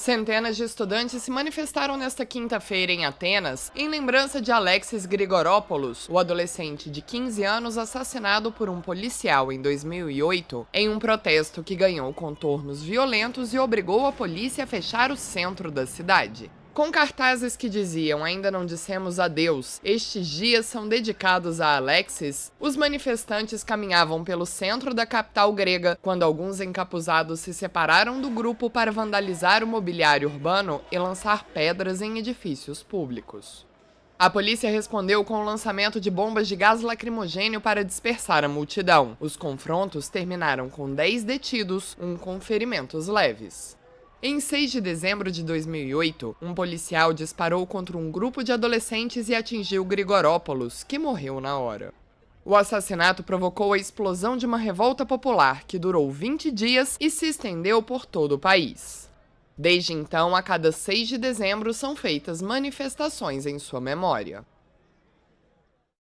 Centenas de estudantes se manifestaram nesta quinta-feira em Atenas em lembrança de Alexis Grigoropoulos, o adolescente de 15 anos assassinado por um policial em 2008, em um protesto que ganhou contornos violentos e obrigou a polícia a fechar o centro da cidade com cartazes que diziam ainda não dissemos adeus, estes dias são dedicados a Alexis, os manifestantes caminhavam pelo centro da capital grega quando alguns encapuzados se separaram do grupo para vandalizar o mobiliário urbano e lançar pedras em edifícios públicos. A polícia respondeu com o lançamento de bombas de gás lacrimogênio para dispersar a multidão. Os confrontos terminaram com 10 detidos, um com ferimentos leves. Em 6 de dezembro de 2008, um policial disparou contra um grupo de adolescentes e atingiu Grigorópolos, que morreu na hora. O assassinato provocou a explosão de uma revolta popular que durou 20 dias e se estendeu por todo o país. Desde então, a cada 6 de dezembro são feitas manifestações em sua memória.